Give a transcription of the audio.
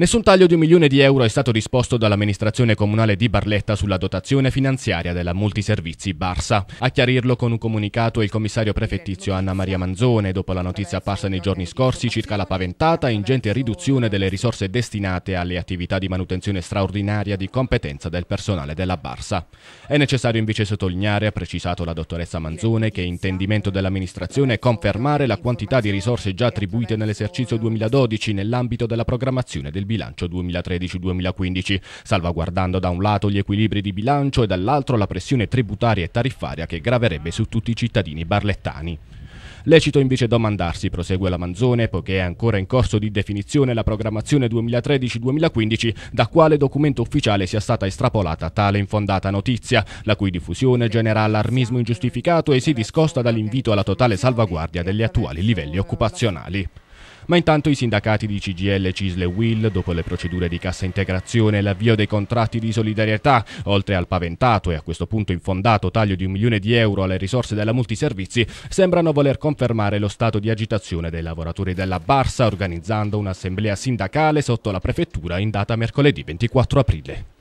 Nessun taglio di un milione di euro è stato disposto dall'amministrazione comunale di Barletta sulla dotazione finanziaria della multiservizi Barsa. A chiarirlo con un comunicato il commissario prefettizio Anna Maria Manzone, dopo la notizia apparsa nei giorni scorsi circa la paventata e ingente riduzione delle risorse destinate alle attività di manutenzione straordinaria di competenza del personale della Barsa. È necessario invece sottolineare, ha precisato la dottoressa Manzone, che intendimento dell'amministrazione è confermare la quantità di risorse già attribuite nell'esercizio 2012 nell'ambito della programmazione del bilancio 2013-2015, salvaguardando da un lato gli equilibri di bilancio e dall'altro la pressione tributaria e tariffaria che graverebbe su tutti i cittadini barlettani. Lecito invece domandarsi, prosegue la Manzone, poiché è ancora in corso di definizione la programmazione 2013-2015, da quale documento ufficiale sia stata estrapolata tale infondata notizia, la cui diffusione genera allarmismo ingiustificato e si discosta dall'invito alla totale salvaguardia degli attuali livelli occupazionali. Ma intanto i sindacati di CGL, Cisle e Will, dopo le procedure di cassa integrazione e l'avvio dei contratti di solidarietà, oltre al paventato e a questo punto infondato taglio di un milione di euro alle risorse della multiservizi, sembrano voler confermare lo stato di agitazione dei lavoratori della Barsa organizzando un'assemblea sindacale sotto la prefettura in data mercoledì 24 aprile.